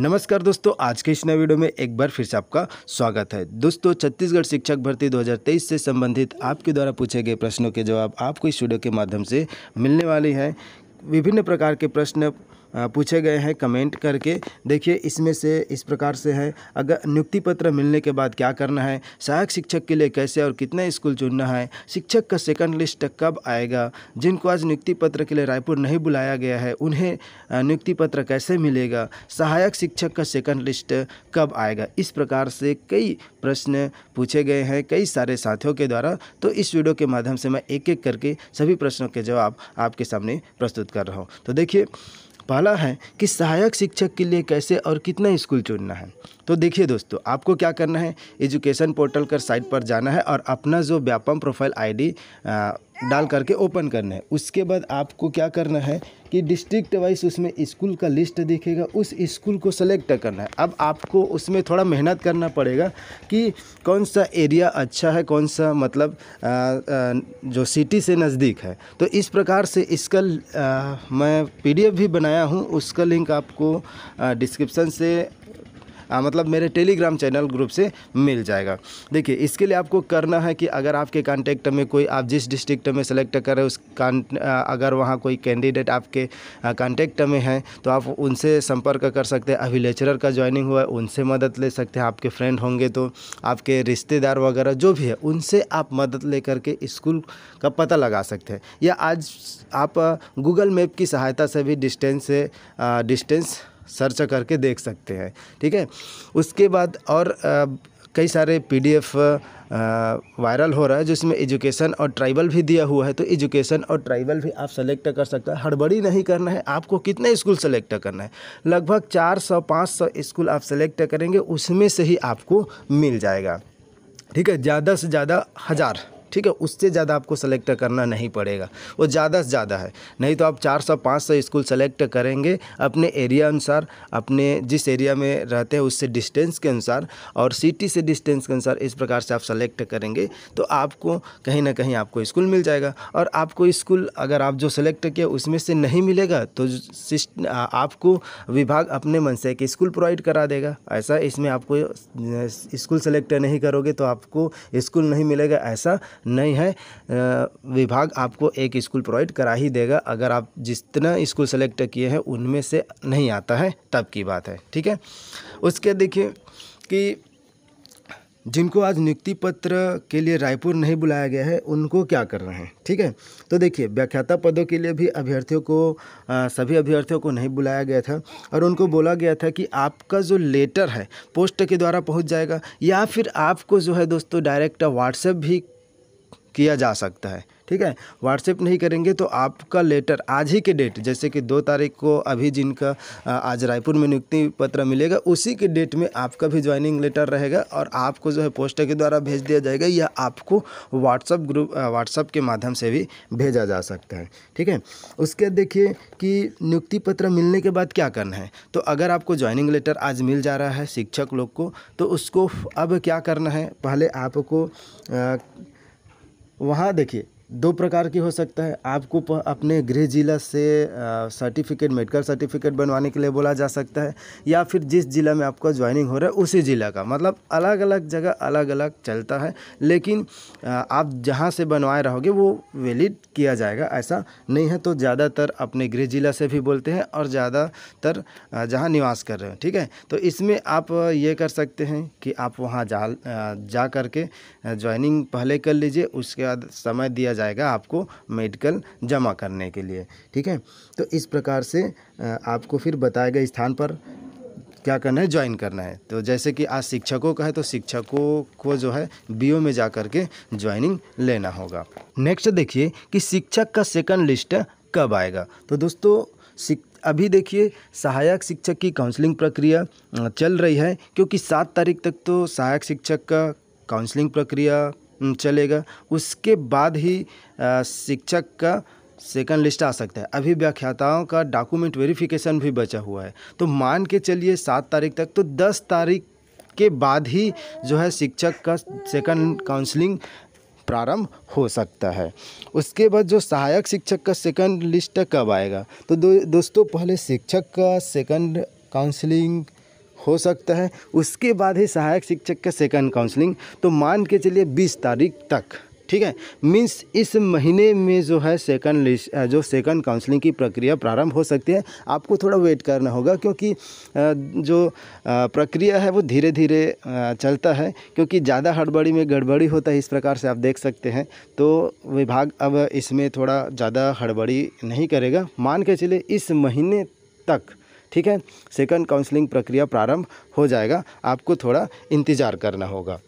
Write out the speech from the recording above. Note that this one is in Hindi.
नमस्कार दोस्तों आज के इस नए वीडियो में एक बार फिर से आपका स्वागत है दोस्तों छत्तीसगढ़ शिक्षक भर्ती 2023 से संबंधित आपके द्वारा पूछे गए प्रश्नों के जवाब आपको इस वीडियो के माध्यम से मिलने वाले हैं विभिन्न प्रकार के प्रश्न पूछे गए हैं कमेंट करके देखिए इसमें से इस प्रकार से है अगर नियुक्ति पत्र मिलने के बाद क्या करना है सहायक शिक्षक के लिए कैसे और कितने स्कूल चुनना है शिक्षक का सेकंड लिस्ट कब आएगा जिनको आज नियुक्ति पत्र के लिए रायपुर नहीं बुलाया गया है उन्हें नियुक्ति पत्र कैसे मिलेगा सहायक शिक्षक का सेकंड लिस्ट कब आएगा इस प्रकार से कई प्रश्न पूछे गए हैं कई सारे साथियों के द्वारा तो इस वीडियो के माध्यम से मैं एक एक करके सभी प्रश्नों के जवाब आपके सामने प्रस्तुत कर रहा हूँ तो देखिए पहला है कि सहायक शिक्षक के लिए कैसे और कितना स्कूल चुनना है तो देखिए दोस्तों आपको क्या करना है एजुकेशन पोर्टल कर साइट पर जाना है और अपना जो व्यापम प्रोफाइल आईडी डाल करके ओपन करना है उसके बाद आपको क्या करना है कि डिस्ट्रिक्ट वाइज उसमें स्कूल का लिस्ट देखेगा उस स्कूल को सेलेक्ट करना है अब आपको उसमें थोड़ा मेहनत करना पड़ेगा कि कौन सा एरिया अच्छा है कौन सा मतलब आ, आ, जो सिटी से नज़दीक है तो इस प्रकार से इसका आ, मैं पीडीएफ भी बनाया हूँ उसका लिंक आपको डिस्क्रिप्सन से आ, मतलब मेरे टेलीग्राम चैनल ग्रुप से मिल जाएगा देखिए इसके लिए आपको करना है कि अगर आपके कांटेक्ट में कोई आप जिस डिस्ट्रिक्ट में सेलेक्ट कर रहे उस अगर वहाँ कोई कैंडिडेट आपके कांटेक्ट में है तो आप उनसे संपर्क कर सकते हैं अभी लेक्चरर का ज्वाइनिंग हुआ है उनसे मदद ले सकते हैं आपके फ्रेंड होंगे तो आपके रिश्तेदार वगैरह जो भी है उनसे आप मदद ले करके स्कूल का पता लगा सकते हैं या आज आप गूगल मैप की सहायता से भी डिस्टेंस से डिस्टेंस सर्च करके देख सकते हैं ठीक है उसके बाद और कई सारे पीडीएफ वायरल हो रहा है जिसमें एजुकेशन और ट्राइबल भी दिया हुआ है तो एजुकेशन और ट्राइबल भी आप सेलेक्ट कर सकते हैं हड़बड़ी नहीं करना है आपको कितने स्कूल सेलेक्ट करना है लगभग चार सौ पाँच सौ स्कूल आप सेलेक्ट करेंगे उसमें से ही आपको मिल जाएगा ठीक है ज़्यादा से ज़्यादा हज़ार ठीक है उससे ज़्यादा आपको सेलेक्ट करना नहीं पड़ेगा वो ज़्यादा से ज़्यादा है नहीं तो आप चार सौ पाँच सौ स्कूल सेलेक्ट करेंगे अपने एरिया अनुसार अपने जिस एरिया में रहते हैं उससे डिस्टेंस के अनुसार और सिटी से डिस्टेंस के अनुसार इस प्रकार से आप सेलेक्ट करेंगे तो आपको कहीं ना कहीं आपको स्कूल मिल जाएगा और आपको स्कूल अगर आप जो सेलेक्ट किया उसमें से नहीं मिलेगा तो आपको विभाग अपने मन से एक स्कूल प्रोवाइड करा देगा ऐसा इसमें आपको स्कूल सेलेक्ट नहीं करोगे तो आपको स्कूल नहीं मिलेगा ऐसा नहीं है विभाग आपको एक स्कूल प्रोवाइड करा ही देगा अगर आप जितना स्कूल सेलेक्ट किए हैं उनमें से नहीं आता है तब की बात है ठीक है उसके देखिए कि जिनको आज नियुक्ति पत्र के लिए रायपुर नहीं बुलाया गया है उनको क्या कर रहे हैं ठीक है तो देखिए व्याख्याता पदों के लिए भी अभ्यर्थियों को आ, सभी अभ्यर्थियों को नहीं बुलाया गया था और उनको बोला गया था कि आपका जो लेटर है पोस्ट के द्वारा पहुंच जाएगा या फिर आपको जो है दोस्तों डायरेक्ट व्हाट्सएप भी किया जा सकता है ठीक है व्हाट्सएप नहीं करेंगे तो आपका लेटर आज ही के डेट जैसे कि दो तारीख को अभी जिनका आज रायपुर में नियुक्ति पत्र मिलेगा उसी के डेट में आपका भी ज्वाइनिंग लेटर रहेगा और आपको जो है पोस्टर के द्वारा भेज दिया जाएगा या आपको व्हाट्सअप ग्रुप व्हाट्सअप के माध्यम से भी भेजा जा सकता है ठीक है उसके बाद देखिए कि नियुक्ति पत्र मिलने के बाद क्या करना है तो अगर आपको ज्वाइनिंग लेटर आज मिल जा रहा है शिक्षक लोग को तो उसको अब क्या करना है पहले आपको वहाँ देखिए दो प्रकार की हो सकता है आपको अपने गृह जिला से सर्टिफिकेट मेडिकल सर्टिफिकेट बनवाने के लिए बोला जा सकता है या फिर जिस ज़िला में आपका ज्वाइनिंग हो रहा है उसी ज़िला का मतलब अलग अलग जगह अलग अलग चलता है लेकिन आप जहाँ से बनवाए रहोगे वो वैलिड किया जाएगा ऐसा नहीं है तो ज़्यादातर अपने गृह जिला से भी बोलते हैं और ज़्यादातर जहाँ निवास कर रहे हो ठीक है तो इसमें आप ये कर सकते हैं कि आप वहाँ जा जा करके ज्वाइनिंग पहले कर लीजिए उसके बाद समय दिया जाएगा आपको मेडिकल जमा करने के लिए ठीक है तो इस प्रकार से आपको फिर बताया गया स्थान पर क्या करना है ज्वाइन करना है तो जैसे कि आज शिक्षकों का है तो शिक्षकों को जो है बीओ में जा कर के ज्वाइनिंग लेना होगा नेक्स्ट देखिए कि शिक्षक का सेकंड लिस्ट कब आएगा तो दोस्तों अभी देखिए सहायक शिक्षक की काउंसलिंग प्रक्रिया चल रही है क्योंकि सात तारीख तक तो सहायक शिक्षक का काउंसलिंग प्रक्रिया चलेगा उसके बाद ही शिक्षक का सेकंड लिस्ट आ सकता है अभी व्याख्याताओं का डॉक्यूमेंट वेरिफिकेशन भी बचा हुआ है तो मान के चलिए सात तारीख तक तो दस तारीख के बाद ही जो है शिक्षक का सेकंड काउंसलिंग प्रारंभ हो सकता है उसके बाद जो सहायक शिक्षक का सेकंड लिस्ट कब आएगा तो दो, दोस्तों पहले शिक्षक का सेकंड काउंसलिंग हो सकता है उसके बाद ही सहायक शिक्षक का सेकंड काउंसलिंग तो मान के चलिए बीस तारीख तक ठीक है मीन्स इस महीने में जो है सेकंड जो सेकंड काउंसलिंग की प्रक्रिया प्रारंभ हो सकती है आपको थोड़ा वेट करना होगा क्योंकि जो प्रक्रिया है वो धीरे धीरे चलता है क्योंकि ज़्यादा हड़बड़ी में गड़बड़ी होता है इस प्रकार से आप देख सकते हैं तो विभाग अब इसमें थोड़ा ज़्यादा हड़बड़ी नहीं करेगा मान के चले इस महीने तक ठीक है सेकंड काउंसलिंग प्रक्रिया प्रारंभ हो जाएगा आपको थोड़ा इंतज़ार करना होगा